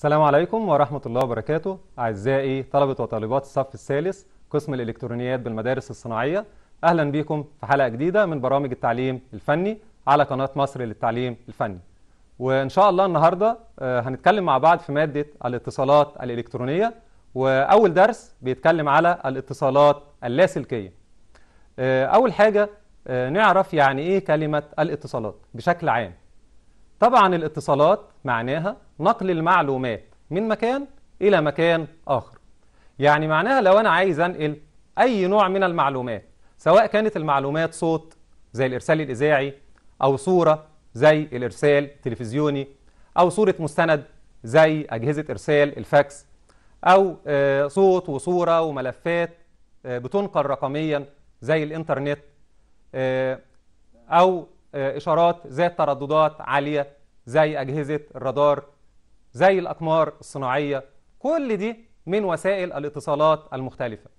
السلام عليكم ورحمة الله وبركاته أعزائي طلبة وطالبات الصف الثالث قسم الإلكترونيات بالمدارس الصناعية أهلا بكم في حلقة جديدة من برامج التعليم الفني على قناة مصر للتعليم الفني وإن شاء الله النهاردة آه، هنتكلم مع بعض في مادة الاتصالات الإلكترونية وأول درس بيتكلم على الاتصالات اللاسلكية آه، أول حاجة آه، نعرف يعني إيه كلمة الاتصالات بشكل عام طبعا الاتصالات معناها نقل المعلومات من مكان إلى مكان آخر يعني معناها لو أنا عايز أنقل أي نوع من المعلومات سواء كانت المعلومات صوت زي الإرسال الإذاعي أو صورة زي الإرسال التلفزيوني أو صورة مستند زي أجهزة إرسال الفاكس أو آه، صوت وصورة وملفات آه، بتنقل رقميا زي الإنترنت آه، أو آه، اشارات ذات ترددات عاليه زي اجهزه الرادار زي الاقمار الصناعيه كل دي من وسائل الاتصالات المختلفه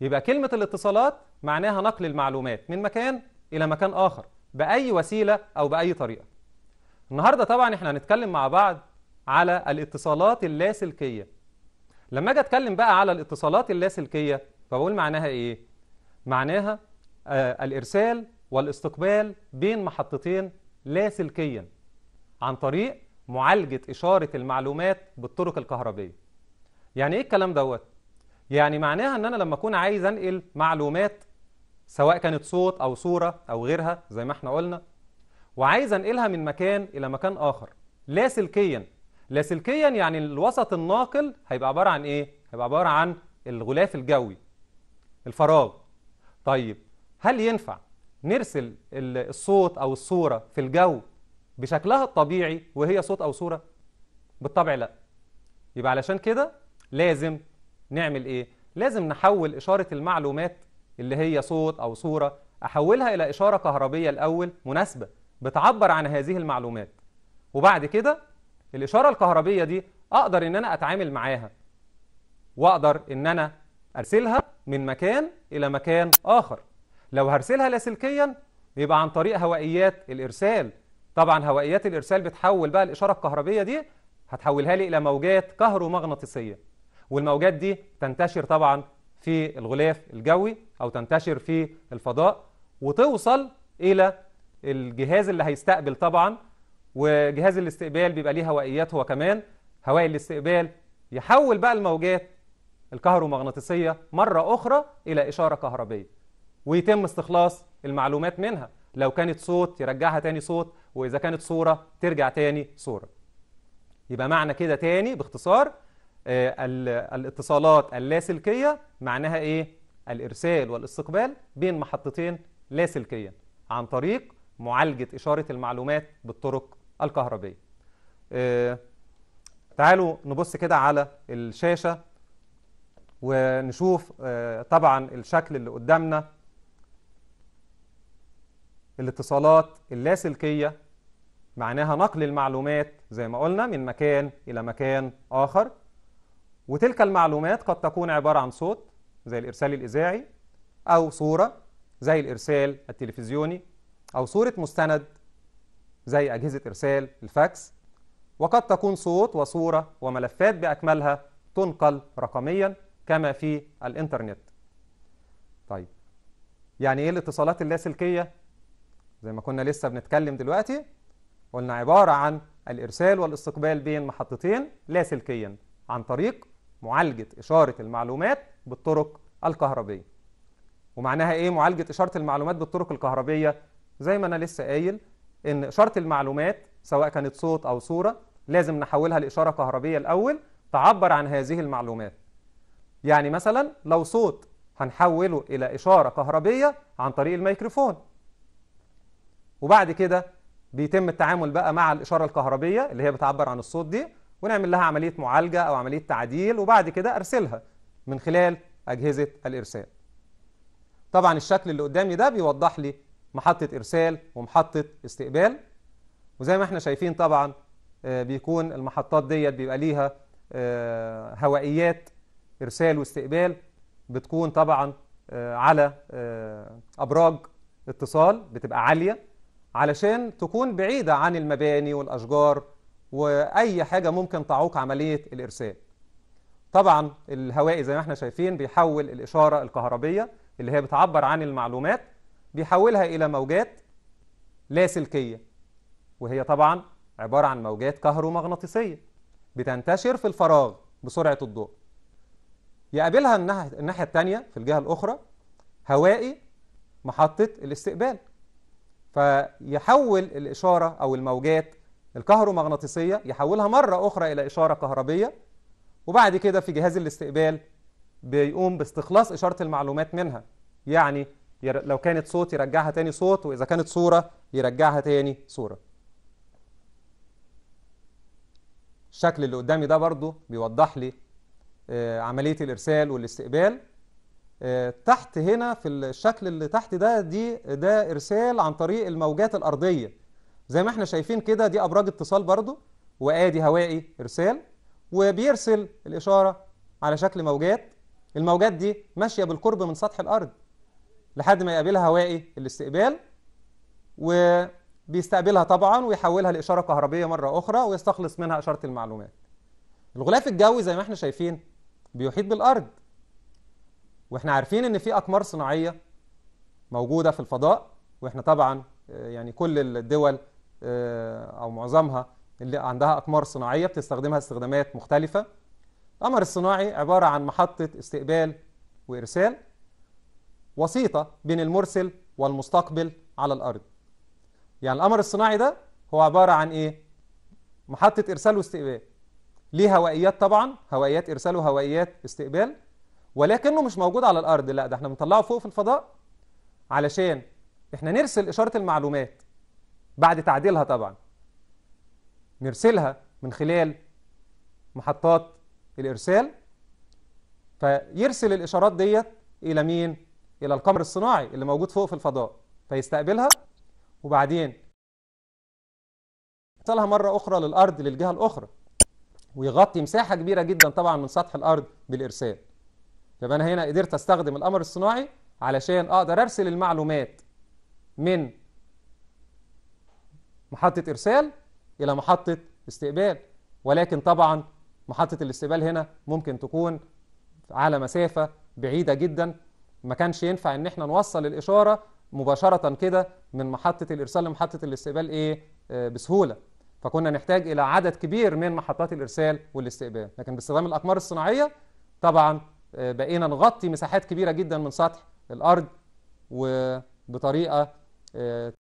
يبقى كلمه الاتصالات معناها نقل المعلومات من مكان الى مكان اخر باي وسيله او باي طريقه النهارده طبعا احنا هنتكلم مع بعض على الاتصالات اللاسلكيه لما اجي اتكلم بقى على الاتصالات اللاسلكيه فبقول معناها ايه معناها آه الارسال والاستقبال بين محطتين لاسلكيا عن طريق معالجة إشارة المعلومات بالطرق الكهربية يعني إيه الكلام دوت؟ يعني معناها أن أنا لما أكون عايز أنقل معلومات سواء كانت صوت أو صورة أو غيرها زي ما احنا قلنا وعايز أنقلها من مكان إلى مكان آخر لاسلكيا لاسلكيا يعني الوسط الناقل هيبقى عبارة عن إيه؟ هيبقى عبارة عن الغلاف الجوي الفراغ طيب هل ينفع نرسل الصوت أو الصورة في الجو بشكلها الطبيعي وهي صوت أو صورة بالطبع لا يبقى علشان كده لازم نعمل إيه؟ لازم نحول إشارة المعلومات اللي هي صوت أو صورة أحولها إلى إشارة كهربية الأول مناسبة بتعبر عن هذه المعلومات وبعد كده الإشارة الكهربية دي أقدر إن أنا أتعامل معاها وأقدر إن أنا أرسلها من مكان إلى مكان آخر لو هرسلها لاسلكيا يبقى عن طريق هوائيات الارسال طبعا هوائيات الارسال بتحول بقى الاشاره الكهربيه دي هتحولها لي الى موجات كهرومغناطيسيه والموجات دي تنتشر طبعا في الغلاف الجوي او تنتشر في الفضاء وتوصل الى الجهاز اللي هيستقبل طبعا وجهاز الاستقبال بيبقى ليه هوائيات هو كمان هوائي الاستقبال يحول بقى الموجات الكهرومغناطيسيه مره اخرى الى اشاره كهربيه ويتم استخلاص المعلومات منها لو كانت صوت يرجعها تاني صوت وإذا كانت صورة ترجع تاني صورة يبقى معنى كده تاني باختصار آه، الاتصالات اللاسلكية معناها إيه؟ الإرسال والاستقبال بين محطتين لاسلكيا عن طريق معالجة إشارة المعلومات بالطرق الكهربية آه، تعالوا نبص كده على الشاشة ونشوف آه، طبعا الشكل اللي قدامنا الاتصالات اللاسلكية معناها نقل المعلومات زي ما قلنا من مكان إلى مكان آخر وتلك المعلومات قد تكون عبارة عن صوت زي الإرسال الإذاعي أو صورة زي الإرسال التلفزيوني أو صورة مستند زي أجهزة إرسال الفاكس وقد تكون صوت وصورة وملفات بأكملها تنقل رقميا كما في الإنترنت طيب يعني إيه الاتصالات اللاسلكية زي ما كنا لسه بنتكلم دلوقتي قلنا عبارة عن الإرسال والاستقبال بين محطتين لاسلكيا عن طريق معالجة إشارة المعلومات بالطرق الكهربية ومعناها إيه معالجة إشارة المعلومات بالطرق الكهربية زي ما أنا لسه قايل إن إشارة المعلومات سواء كانت صوت أو صورة لازم نحولها لإشارة كهربية الأول تعبر عن هذه المعلومات يعني مثلا لو صوت هنحوله إلى إشارة كهربية عن طريق الميكروفون وبعد كده بيتم التعامل بقى مع الإشارة الكهربية اللي هي بتعبر عن الصوت دي ونعمل لها عملية معالجة أو عملية تعديل وبعد كده أرسلها من خلال أجهزة الإرسال طبعا الشكل اللي قدامي ده بيوضح لي محطة إرسال ومحطة استقبال وزي ما احنا شايفين طبعا آه، بيكون المحطات ديت بيبقى ليها آه، هوائيات إرسال واستقبال بتكون طبعا آه، على أبراج اتصال بتبقى عالية علشان تكون بعيدة عن المباني والأشجار وأي حاجة ممكن تعوق عملية الإرسال طبعا الهوائي زي ما احنا شايفين بيحول الإشارة الكهربية اللي هي بتعبر عن المعلومات بيحولها إلى موجات لاسلكية وهي طبعا عبارة عن موجات كهرومغناطيسية بتنتشر في الفراغ بسرعة الضوء يقابلها الناحية الثانية في الجهة الأخرى هوائي محطة الاستقبال فيحول الإشارة أو الموجات الكهرومغناطيسية يحولها مرة أخرى إلى إشارة كهربية وبعد كده في جهاز الاستقبال بيقوم باستخلاص إشارة المعلومات منها يعني لو كانت صوت يرجعها تاني صوت وإذا كانت صورة يرجعها تاني صورة الشكل اللي قدامي ده برضو بيوضح لي آه، عملية الإرسال والاستقبال آه، تحت هنا في الشكل اللي تحت ده دي ده إرسال عن طريق الموجات الأرضية زي ما احنا شايفين كده دي أبراج اتصال برضو وآدي هوائي إرسال وبيرسل الإشارة على شكل موجات الموجات دي ماشية بالقرب من سطح الأرض لحد ما يقابلها هوائي الاستقبال وبيستقبلها طبعا ويحولها لإشارة كهربية مرة أخرى ويستخلص منها إشارة المعلومات الغلاف الجوي زي ما احنا شايفين بيحيط بالأرض واحنا عارفين ان في اقمار صناعيه موجوده في الفضاء واحنا طبعا آه، يعني كل الدول آه، او معظمها اللي عندها اقمار صناعيه بتستخدمها استخدامات مختلفه القمر الصناعي عباره عن محطه استقبال وارسال وسيطه بين المرسل والمستقبل على الارض يعني القمر الصناعي ده هو عباره عن ايه محطه ارسال واستقبال ليه هوائيات طبعا هوائيات ارسال وهوائيات استقبال ولكنه مش موجود على الأرض لا ده احنا بنطلعه فوق في الفضاء علشان احنا نرسل إشارة المعلومات بعد تعديلها طبعا نرسلها من خلال محطات الإرسال فيرسل الإشارات ديت إلى مين؟ إلى القمر الصناعي اللي موجود فوق في الفضاء فيستقبلها وبعدين يرسلها مرة أخرى للأرض للجهة الأخرى ويغطي مساحة كبيرة جدا طبعا من سطح الأرض بالإرسال يبقى انا هنا قدرت استخدم القمر الصناعي علشان اقدر ارسل المعلومات من محطه ارسال الى محطه استقبال ولكن طبعا محطه الاستقبال هنا ممكن تكون على مسافه بعيده جدا ما كانش ينفع ان احنا نوصل الاشاره مباشره كده من محطه الارسال لمحطه الاستقبال ايه آه، بسهوله فكنا نحتاج الى عدد كبير من محطات الارسال والاستقبال لكن باستخدام الاقمار الصناعيه طبعا بقينا نغطي مساحات كبيرة جدا من سطح الأرض وبطريقة آه،